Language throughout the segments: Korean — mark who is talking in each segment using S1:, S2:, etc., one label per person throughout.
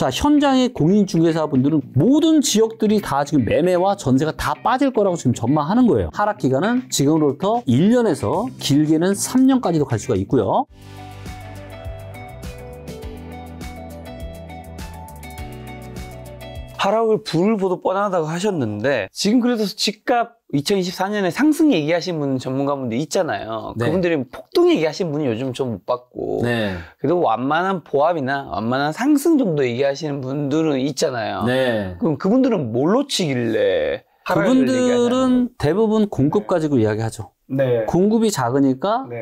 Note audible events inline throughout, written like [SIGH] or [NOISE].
S1: 자, 현장의 공인중개사분들은 모든 지역들이 다 지금 매매와 전세가 다 빠질 거라고 지금 전망하는 거예요. 하락 기간은 지금으로부터 1년에서 길게는 3년까지도 갈
S2: 수가 있고요. 하락을 불을 보도 뻔하다고 하셨는데 지금 그래도 집값 2024년에 상승 얘기하신 분 전문가분들 있잖아요. 네. 그분들이 폭등 얘기하신 분이 요즘 좀 못 봤고 네. 그래도 완만한 보합이나 완만한 상승 정도 얘기하시는 분들은 있잖아요. 네. 그럼 그분들은 뭘 놓치길래 그분들은
S1: 대부분 공급 가지고 이야기하죠. 네. 공급이 작으니까 네.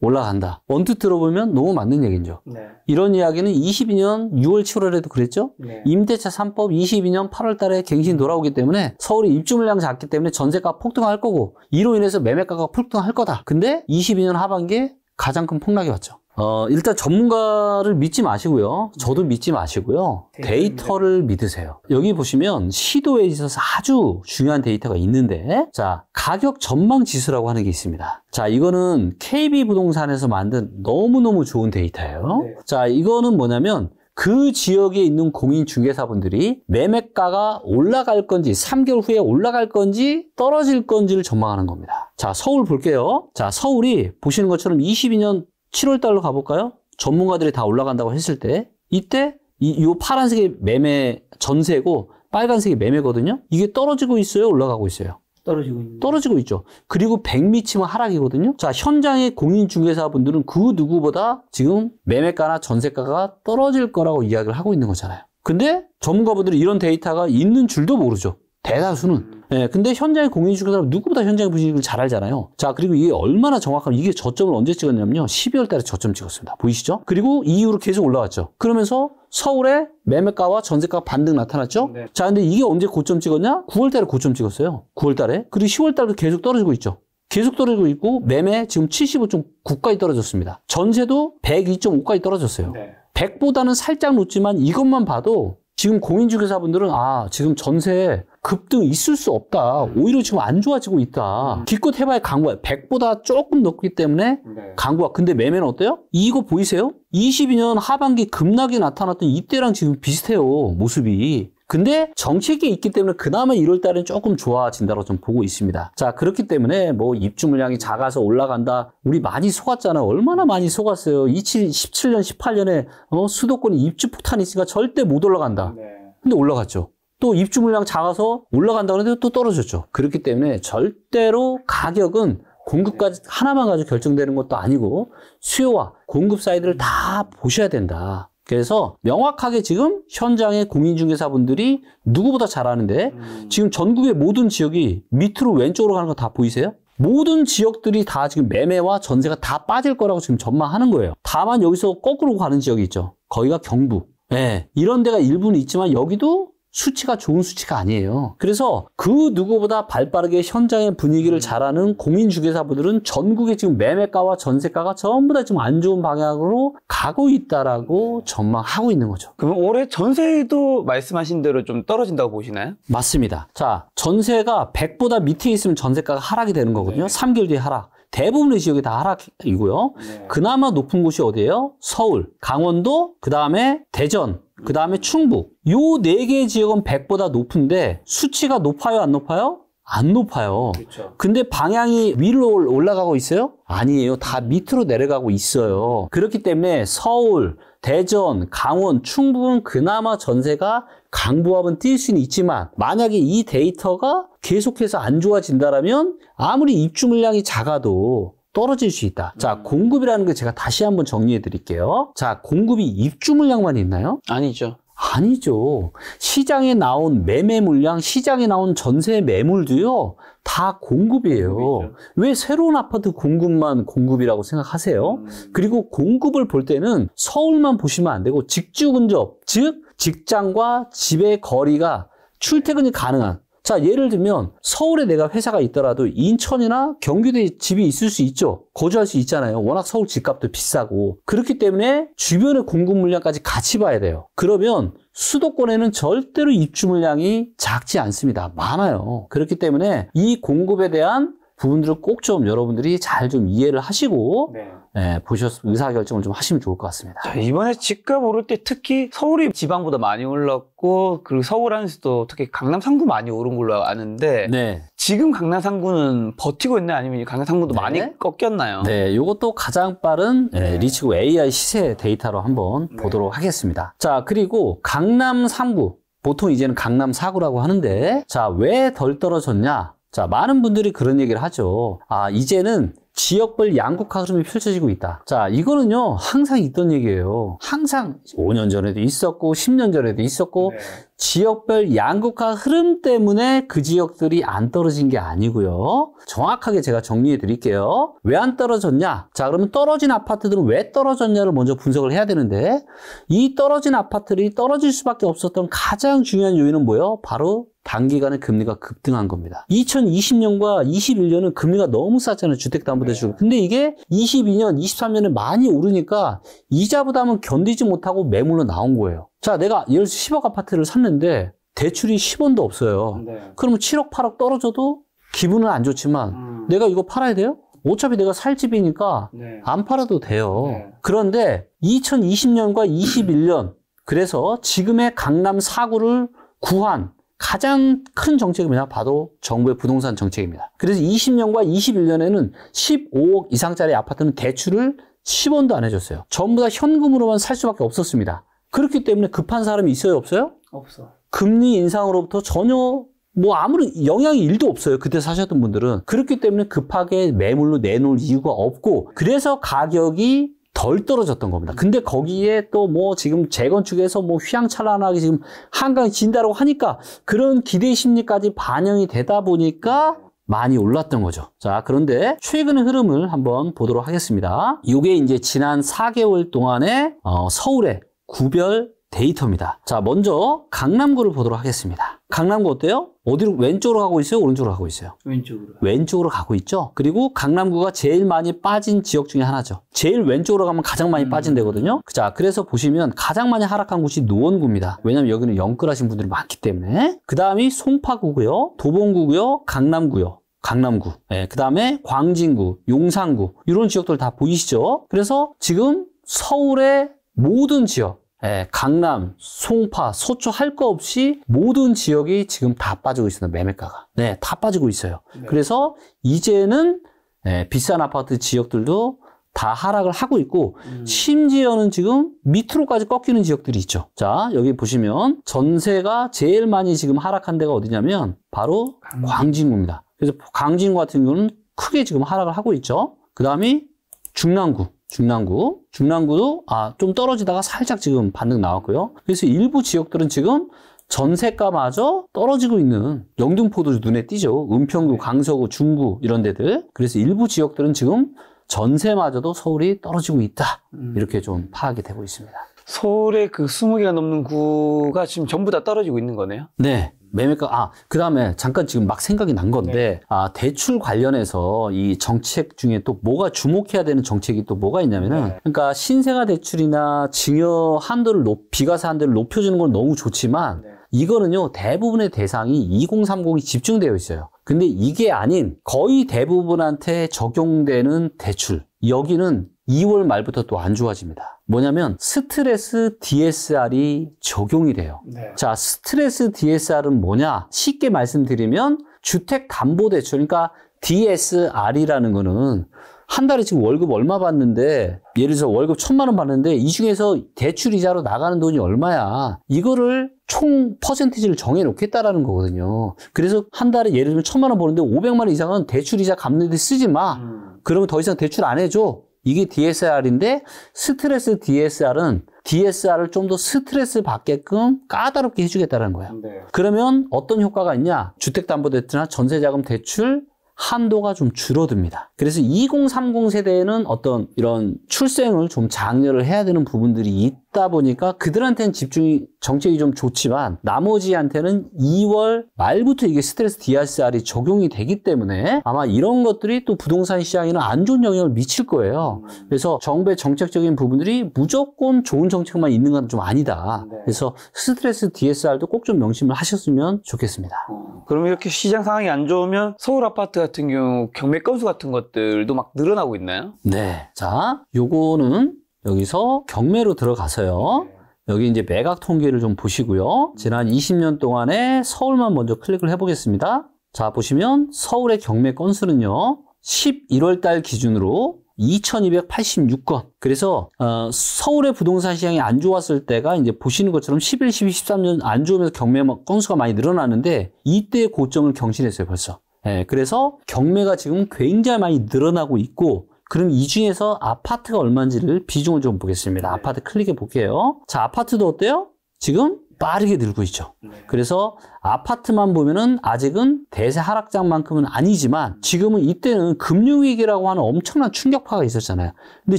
S1: 올라간다. 원투 들어보면 너무 맞는 얘기죠. 네. 이런 이야기는 22년 6월, 7월에도 그랬죠. 네. 임대차 3법 22년 8월 달에 갱신 돌아오기 때문에 서울이 입주 물량 작기 때문에 전세가 폭등할 거고 이로 인해서 매매가가 폭등할 거다. 근데 22년 하반기에 가장 큰 폭락이 왔죠. 어, 일단 전문가를 믿지 마시고요. 저도 믿지 마시고요. 데이터를 믿으세요. 여기 보시면 시도에 있어서 아주 중요한 데이터가 있는데, 자, 가격 전망 지수라고 하는 게 있습니다. 자, 이거는 KB 부동산에서 만든 너무너무 좋은 데이터예요. 네. 자, 이거는 뭐냐면, 그 지역에 있는 공인중개사분들이 매매가가 올라갈 건지 3개월 후에 올라갈 건지 떨어질 건지를 전망하는 겁니다. 자 서울 볼게요. 자 서울이 보시는 것처럼 22년 7월달로 가볼까요? 전문가들이 다 올라간다고 했을 때 이때 이, 이 파란색이 매매 전세고 빨간색이 매매거든요. 이게 떨어지고 있어요? 올라가고 있어요? 떨어지고 있는 떨어지고 있죠. 그리고 100미 치면 하락이거든요. 자, 현장의 공인중개사분들은 그 누구보다 지금 매매가나 전세가가 떨어질 거라고 이야기를 하고 있는 거잖아요. 근데 전문가분들은 이런 데이터가 있는 줄도 모르죠. 대다수는. 예, 근데 현장에 공인 중개 사람 누구보다 현장 분식을 잘 알잖아요. 자, 그리고 이게 얼마나 정확하면 이게 저점을 언제 찍었냐면요. 12월 달에 저점 찍었습니다. 보이시죠? 그리고 이후로 계속 올라왔죠 그러면서 서울에 매매가와 전세가 반등 나타났죠? 네. 자, 근데 이게 언제 고점 찍었냐? 9월 달에 고점 찍었어요. 9월 달에. 그리고 10월 달도 계속 떨어지고 있죠. 계속 떨어지고 있고 매매 지금 75.9까지 떨어졌습니다. 전세도 102.5까지 떨어졌어요. 네. 100보다는 살짝 높지만 이것만 봐도 지금 공인중개사분들은 아 지금 전세 급등 있을 수 없다. 오히려 지금 안 좋아지고 있다. 음. 기껏 해봐야 강구야. 100보다 조금 높기 때문에 네. 강구야. 근데 매매는 어때요? 이거 보이세요? 22년 하반기 급락이 나타났던 이때랑 지금 비슷해요. 모습이. 근데 정책이 있기 때문에 그나마 1월 달은 조금 좋아진다고 좀 보고 있습니다. 자, 그렇기 때문에 뭐 입주 물량이 작아서 올라간다. 우리 많이 속았잖아. 얼마나 많이 속았어요. 27, 17년, 18년에 어, 수도권 입주 폭탄이 있으니까 절대 못 올라간다. 네. 근데 올라갔죠. 또 입주 물량 작아서 올라간다 그러는데 또 떨어졌죠. 그렇기 때문에 절대로 가격은 공급까지 하나만 가지고 결정되는 것도 아니고 수요와 공급 사이드를 다 보셔야 된다. 그래서 명확하게 지금 현장의 공인중개사분들이 누구보다 잘하는데 음. 지금 전국의 모든 지역이 밑으로 왼쪽으로 가는 거 다 보이세요? 모든 지역들이 다 지금 매매와 전세가 다 빠질 거라고 지금 전망하는 거예요. 다만 여기서 거꾸로 가는 지역이 있죠. 거기가 경부 예, 네, 이런 데가 일부는 있지만 여기도 수치가 좋은 수치가 아니에요. 그래서 그 누구보다 발빠르게 현장의 분위기를 음. 잘하는 공인중개사분들은 전국에 지금 매매가와 전세가가 전부 다 지금 안 좋은 방향으로 가고 있다라고 전망하고 있는 거죠. 그럼 올해 전세도
S2: 말씀하신 대로 좀 떨어진다고 보시나요?
S1: 맞습니다. 자, 전세가 100보다 밑에 있으면 전세가가 하락이 되는 거거든요. 네. 3개월 뒤에 하락. 대부분의 지역이 다 하락이고요. 네. 그나마 높은 곳이 어디예요? 서울, 강원도, 그 다음에 대전, 그 다음에 충북 요 네 개의 지역은 100보다 높은데 수치가 높아요 안 높아요? 안 높아요. 그렇 근데 방향이 위로 올라가고 있어요? 아니에요. 다 밑으로 내려가고 있어요. 그렇기 때문에 서울, 대전, 강원, 충북은 그나마 전세가 강보합은뛸 수는 있지만 만약에 이 데이터가 계속해서 안 좋아진다라면 아무리 입주 물량이 작아도 떨어질 수 있다. 자, 음. 공급이라는 게 제가 다시 한번 정리해 드릴게요. 자, 공급이 입주 물량만 있나요? 아니죠. 아니죠. 시장에 나온 매매 물량, 시장에 나온 전세 매물도요, 다 공급이에요. 공급이죠. 왜 새로운 아파트 공급만 공급이라고 생각하세요? 음. 그리고 공급을 볼 때는 서울만 보시면 안 되고, 직주 근접, 즉, 직장과 집의 거리가 출퇴근이 가능한 자, 예를 들면 서울에 내가 회사가 있더라도 인천이나 경기도에 집이 있을 수 있죠. 거주할 수 있잖아요. 워낙 서울 집값도 비싸고. 그렇기 때문에 주변의 공급 물량까지 같이 봐야 돼요. 그러면 수도권에는 절대로 입주 물량이 작지 않습니다. 많아요. 그렇기 때문에 이 공급에 대한 부분들을 꼭 좀 여러분들이 잘 좀 이해를 하시고 네. 네,
S2: 보셔서 의사결정을 좀 하시면 좋을 것 같습니다. 자, 이번에 집값 오를 때 특히 서울이 지방보다 많이 올랐고 그리고 서울 안에서도 특히 강남 3구 많이 오른 걸로 아는데 네. 지금 강남 3구는 버티고 있나 요 아니면 강남 3구도 많이 꺾였나요?
S1: 네, 이것도 가장 빠른 예, 네. 리츠고 AI 시세 데이터로 한번 네. 보도록 하겠습니다. 자, 그리고 강남 3구 보통 이제는 강남 4구라고 하는데 자, 왜 덜 떨어졌냐? 자, 많은 분들이 그런 얘기를 하죠. 아, 이제는 지역별 양극화 흐름이 펼쳐지고 있다. 자, 이거는요, 항상 있던 얘기예요. 항상 5년 전에도 있었고, 10년 전에도 있었고, 네. 지역별 양극화 흐름 때문에 그 지역들이 안 떨어진 게 아니고요. 정확하게 제가 정리해 드릴게요. 왜 안 떨어졌냐? 자, 그러면 떨어진 아파트들은 왜 떨어졌냐를 먼저 분석을 해야 되는데, 이 떨어진 아파트들이 떨어질 수밖에 없었던 가장 중요한 요인은 뭐예요? 바로 단기간에 금리가 급등한 겁니다. 2020년과 21년은 금리가 너무 싸잖아요. 주택담보대출. 네. 근데 이게 22년, 23년에 많이 오르니까 이자 부담은 견디지 못하고 매물로 나온 거예요. 자, 내가 예를 들어 10억 아파트를 샀는데 대출이 10원도 없어요. 네. 그러면 7억, 8억 떨어져도 기분은 안 좋지만 음. 내가 이거 팔아야 돼요? 어차피 내가 살 집이니까 네. 안 팔아도 돼요. 네. 그런데 2020년과 21년 그래서 지금의 강남 4구를 구한 가장 큰 정책입니다. 바로 정부의 부동산 정책입니다. 그래서 20년과 21년에는 15억 이상짜리 아파트는 대출을 10원도 안 해줬어요. 전부 다 현금으로만 살 수밖에 없었습니다. 그렇기 때문에 급한 사람이 있어요, 없어요? 없어. 금리 인상으로부터 전혀 뭐 아무런 영향이 1도 없어요. 그때 사셨던 분들은. 그렇기 때문에 급하게 매물로 내놓을 이유가 없고 그래서 가격이 덜 떨어졌던 겁니다. 근데 거기에 또 뭐 지금 재건축에서 뭐 휘황찬란하게 지금 한강 이 진다라고 하니까 그런 기대 심리까지 반영이 되다 보니까 많이 올랐던 거죠. 자, 그런데 최근 흐름을 한번 보도록 하겠습니다. 이게 이제 지난 4개월 동안의 어, 서울의 구별 데이터입니다. 자, 먼저 강남구를 보도록 하겠습니다. 강남구 어때요? 어디로 왼쪽으로 가고 있어요? 오른쪽으로 가고 있어요? 왼쪽으로. 왼쪽으로 가고 있죠. 그리고 강남구가 제일 많이 빠진 지역 중에 하나죠. 제일 왼쪽으로 가면 가장 많이 음. 빠진 데거든요. 자, 그래서 보시면 가장 많이 하락한 곳이 노원구입니다. 왜냐면 여기는 영끌하신 분들이 많기 때문에. 그다음이 송파구고요. 도봉구고요. 강남구요. 강남구, 네, 예, 그 다음에 광진구, 용산구 이런 지역들 다 보이시죠? 그래서 지금 서울의 모든 지역 예, 강남, 송파, 소초할 거 없이 모든 지역이 지금 다 빠지고 있어요. 매매가가. 네, 다 빠지고 있어요. 네. 그래서 이제는 예, 비싼 아파트 지역들도 다 하락을 하고 있고 음. 심지어는 지금 밑으로까지 꺾이는 지역들이 있죠. 자, 여기 보시면 전세가 제일 많이 지금 하락한 데가 어디냐면 바로 강남. 광진구입니다. 그래서 광진구 같은 경우는 크게 지금 하락을 하고 있죠. 그다음이 중랑구 중랑구. 중랑구도 아, 좀 떨어지다가 살짝 지금 반등 나왔고요. 그래서 일부 지역들은 지금 전세가마저 떨어지고 있는 영등포도 눈에 띄죠. 은평구, 네. 강서구, 중구 이런 데들. 그래서 일부 지역들은 지금 전세마저도 서울이 떨어지고 있다. 음. 이렇게 좀 파악이 되고 있습니다.
S2: 서울의 그 20개가 넘는 구가 지금 전부 다 떨어지고 있는 거네요?
S1: 네. 매매가 아 그다음에 잠깐 지금 막 생각이 난 건데 네. 아 대출 관련해서 이 정책 중에 또 뭐가 주목해야 되는 정책이 또 뭐가 있냐면은 네. 그러니까 신생아 대출이나 증여 한도를 높 비과세 한도를 높여주는 건 너무 좋지만 네. 이거는요 대부분의 대상이 2030이 집중되어 있어요. 근데 이게 아닌 거의 대부분한테 적용되는 대출 여기는 2월 말부터 또 안 좋아집니다. 뭐냐면 스트레스 DSR이 적용이 돼요. 네. 자, 스트레스 DSR은 뭐냐? 쉽게 말씀드리면 주택담보대출, 그러니까 DSR이라는 거는 한 달에 지금 월급 얼마 받는데 예를 들어서 월급 천만 원 받는데 이 중에서 대출 이자로 나가는 돈이 얼마야 이거를 총 퍼센티지를 정해놓겠다라는 거거든요 그래서 한 달에 예를 들면 천만 원 버는데 5 0 0만원 이상은 대출 이자 갚는 데 쓰지 마 음. 그러면 더 이상 대출 안 해줘 이게 DSR인데 스트레스 DSR은 DSR을 좀 더 스트레스 받게끔 까다롭게 해주겠다는 거예요. 네. 그러면 어떤 효과가 있냐? 주택담보대출나 전세자금 대출, 한도가 좀 줄어듭니다. 그래서 2030 세대에는 어떤 이런 출생을 좀 장려를 해야 되는 부분들이 있다 보니까 그들한테는 집중이 정책이 좀 좋지만 나머지한테는 2월 말부터 이게 스트레스 DSR이 적용이 되기 때문에 아마 이런 것들이 또 부동산 시장에는 안 좋은 영향을 미칠 거예요. 그래서 정부의 정책적인 부분들이 무조건 좋은 정책만 있는 건 좀 아니다. 네. 그래서 스트레스 DSR도 꼭 좀 명심을 하셨으면 좋겠습니다.
S2: 어. 그럼 이렇게 시장 상황이 안 좋으면 서울 아파트 같은 경우 경매 건수 같은 것들도 막 늘어나고 있나요? 네. 자,
S1: 요거는
S2: 여기서 경매로
S1: 들어가서요. 여기 이제 매각 통계를 좀 보시고요. 지난 20년 동안에 서울만 먼저 클릭을 해보겠습니다. 자, 보시면 서울의 경매 건수는요. 11월 달 기준으로 2,286건. 그래서 어, 서울의 부동산 시장이 안 좋았을 때가 이제 보시는 것처럼 11, 12, 13년 안 좋으면서 경매 건수가 많이 늘어나는데 이때 고점을 경신했어요 벌써. 예, 그래서 경매가 지금 굉장히 많이 늘어나고 있고 그럼 이 중에서 아파트가 얼마인지를 비중을 좀 보겠습니다. 네. 아파트 클릭해 볼게요. 자, 아파트도 어때요? 지금 빠르게 늘고 있죠. 네. 그래서 아파트만 보면은 아직은 대세 하락장만큼은 아니지만 지금은 이때는 금융위기라고 하는 엄청난 충격파가 있었잖아요. 근데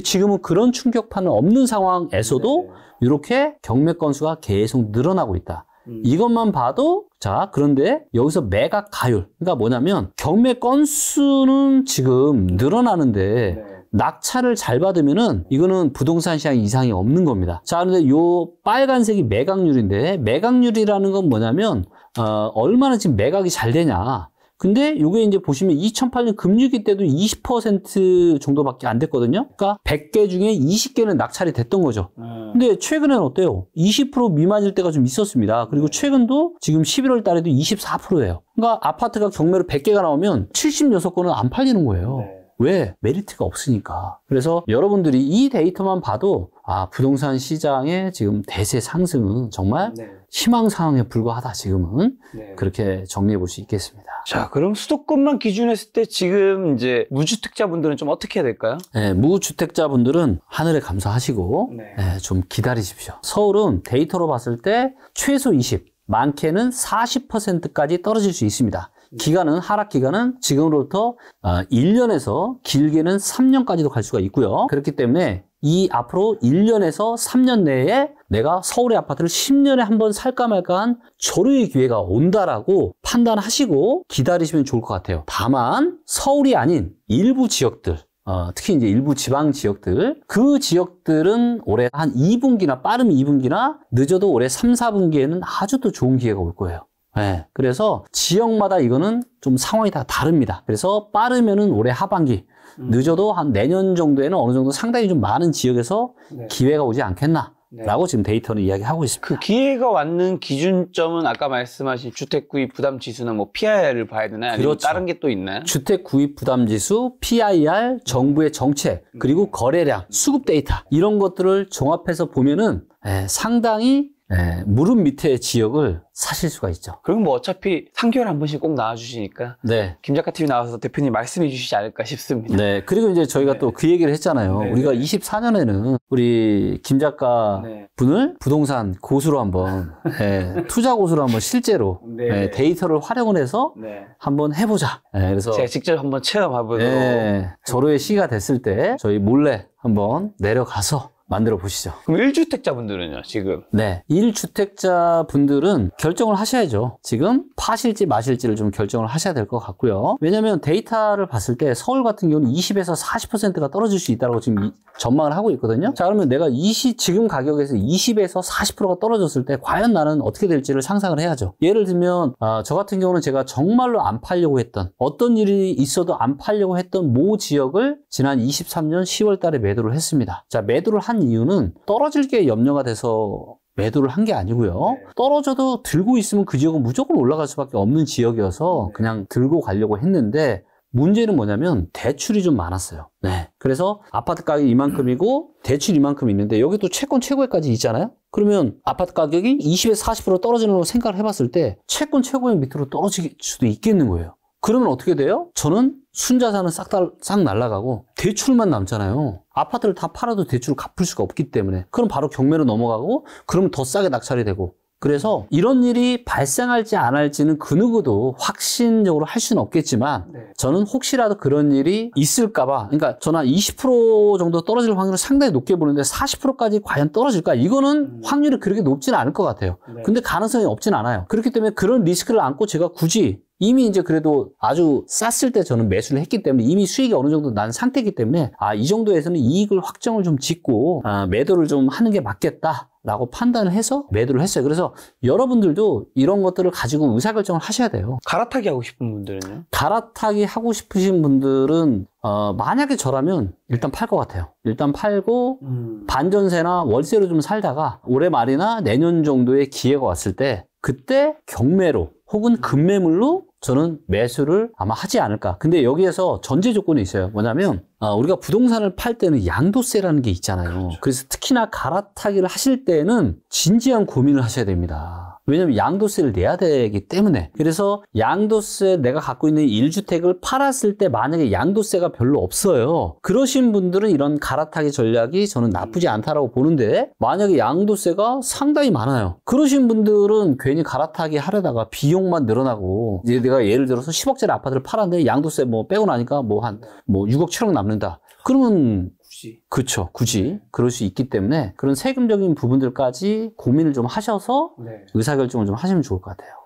S1: 지금은 그런 충격파는 없는 상황에서도 네. 이렇게 경매 건수가 계속 늘어나고 있다. 음. 이것만 봐도 자 그런데 여기서 매각 가율 그러니까 뭐냐면 경매 건수는 지금 늘어나는데 네. 낙찰을 잘 받으면은 이거는 부동산 시장 이상이 없는 겁니다. 자, 그런데 요 빨간색이 매각률인데 매각률이라는 건 뭐냐면 어, 얼마나 지금 매각이 잘 되냐. 근데 요게 이제 보시면 2008년 금융위기 때도 20% 정도밖에 안 됐거든요. 그러니까 100개 중에 20개는 낙찰이 됐던 거죠. 네. 근데 최근엔 어때요? 20% 미만일 때가 좀 있었습니다. 그리고 네. 최근도 지금 11월 달에도 24%예요. 그러니까 아파트가 경매로 100개가 나오면 76건은 안 팔리는 거예요. 네. 왜? 메리트가 없으니까. 그래서 여러분들이 이 데이터만 봐도 아, 부동산 시장의 지금 대세 상승은 정말 네. 희망 상황에 불과하다, 지금은. 네. 그렇게 정리해 볼 수 있겠습니다. 자, 그럼 수도권만 기준했을 때 지금 이제 무주택자분들은 좀 어떻게 해야 될까요? 네, 무주택자분들은 하늘에 감사하시고, 네. 네, 좀 기다리십시오. 서울은 데이터로 봤을 때 최소 20, 많게는 40%까지 떨어질 수 있습니다. 기간은 하락 기간은 지금으로부터 1년에서 아, 길게는 3년까지도 갈 수가 있고요. 그렇기 때문에 이 앞으로 1년에서 3년 내에 내가 서울의 아파트를 10년에 한 번 살까 말까 한 조류의 기회가 온다라고 판단하시고 기다리시면 좋을 것 같아요. 다만 서울이 아닌 일부 지역들 어, 특히 이제 일부 지방 지역들 그 지역들은 올해 한 2분기나 빠르면 2분기나 늦어도 올해 3, 4분기에는 아주 또 좋은 기회가 올 거예요. 네, 그래서 지역마다 이거는 좀 상황이 다 다릅니다. 그래서 빠르면은 올해 하반기, 음. 늦어도 한 내년 정도에는 어느 정도 상당히 좀 많은 지역에서 네. 기회가 오지 않겠나. 네. 라고 지금 데이터는 이야기하고 있습니다. 그 기회가 왔는
S2: 기준점은 아까 말씀하신 주택 구입 부담 지수나 뭐 PIR을 봐야 되나 아니면 그렇죠. 다른 게 또 있나요?
S1: 주택 구입 부담 지수, PIR, 정부의 정책, 그리고 거래량, 수급 데이터 이런 것들을 종합해서 보면은 예, 상당히 예, 무릎 밑에
S2: 지역을 사실 수가 있죠. 그럼 뭐 어차피 3개월 한 번씩 꼭 나와주시니까 네. 김작가 TV 나와서 대표님 말씀해 주시지 않을까 싶습니다. 네. 그리고 이제 저희가 네. 또그 얘기를 했잖아요. 네. 우리가
S1: 24년에는 우리 김작가 네. 분을 부동산 고수로 한번 예, [LAUGHS] 투자 고수로 한번 실제로 네. 예, 데이터를 활용을 해서 네. 한번 해보자. 예, 그래서 제가 직접 한번 체험해보도록. 네. 절호의 시기가 됐을 때 저희 몰래 한번 내려가서 만들어
S2: 보시죠. 그럼 1주택자분들은요, 지금?
S1: 네. 1주택자분들은 결정을 하셔야죠. 지금 파실지 마실지를 좀 결정을 하셔야 될 것 같고요. 왜냐면 데이터를 봤을 때 서울 같은 경우는 20에서 40%가 떨어질 수 있다고 지금 전망을 하고 있거든요. 자, 그러면 내가 20, 지금 가격에서 20에서 40%가 떨어졌을 때 과연 나는 어떻게 될지를 상상을 해야죠. 예를 들면, 아, 저 같은 경우는 제가 정말로 안 팔려고 했던 어떤 일이 있어도 안 팔려고 했던 모 지역을 지난 23년 10월 달에 매도를 했습니다. 자, 매도를 한 이유는 떨어질 게 염려가 돼서 매도를 한 게 아니고요. 네. 떨어져도 들고 있으면 그 지역은 무조건 올라갈 수밖에 없는 지역이어서 네. 그냥 들고 가려고 했는데 문제는 뭐냐면 대출이 좀 많았어요. 네. 그래서 아파트 가격이 이만큼이고 대출 이만큼 있는데 여기 또 채권 최고액까지 있잖아요. 그러면 아파트 가격이 20에서 40% 떨어지는 걸 생각을 해봤을 때 채권 최고액 밑으로 떨어질 수도 있겠는 거예요. 그러면 어떻게 돼요? 저는 순자산은 싹, 다, 싹 날라가고 대출만 남잖아요. 아파트를 다 팔아도 대출을 갚을 수가 없기 때문에 그럼 바로 경매로 넘어가고 그러면 더 싸게 낙찰이 되고 그래서 이런 일이 발생할지 안 할지는 그 누구도 확신적으로 할 수는 없겠지만 네. 저는 혹시라도 그런 일이 있을까봐 그러니까 저는 20% 정도 떨어질 확률을 상당히 높게 보는데 40%까지 과연 떨어질까 이거는 음. 확률이 그렇게 높지는 않을 것 같아요. 네. 근데 가능성이 없진 않아요. 그렇기 때문에 그런 리스크를 안고 제가 굳이 이미 이제 그래도 아주 쌌을 때 저는 매수를 했기 때문에 이미 수익이 어느 정도 난 상태이기 때문에 아이 정도에서는 이익을 확정을 좀 짓고 아, 매도를 좀 하는 게 맞겠다 라고 판단을 해서 매도를 했어요. 그래서 여러분들도 이런 것들을 가지고 의사결정을 하셔야 돼요. 갈아타기 하고 싶은 분들은요? 갈아타기 하고 싶으신 분들은 어, 만약에 저라면 일단 팔 것 같아요. 일단 팔고 음. 반전세나 월세로 좀 살다가 올해 말이나 내년 정도의 기회가 왔을 때 그때 경매로 혹은 급매물로 저는 매수를 아마 하지 않을까. 근데 여기에서 전제 조건이 있어요. 뭐냐면 아, 우리가 부동산을 팔 때는 양도세라는 게 있잖아요. 그렇죠. 그래서 특히나 갈아타기를 하실 때는 진지한 고민을 하셔야 됩니다. 왜냐면 양도세를 내야 되기 때문에 그래서 양도세 내가 갖고 있는 1주택을 팔았을 때 만약에 양도세가 별로 없어요 그러신 분들은 이런 갈아타기 전략이 저는 나쁘지 않다라고 보는데 만약에 양도세가 상당히 많아요 그러신 분들은 괜히 갈아타기 하려다가 비용만 늘어나고 이제 내가 예를 들어서 10억짜리 아파트를 팔았는데 양도세 뭐 빼고 나니까 뭐 한뭐 뭐 6억 7억 남는다 그러면 굳이. 그렇죠. 굳이 네. 그럴 수 있기 때문에 그런 세금적인 부분들까지 고민을 좀 하셔서 네. 의사결정을 좀 하시면 좋을 것 같아요.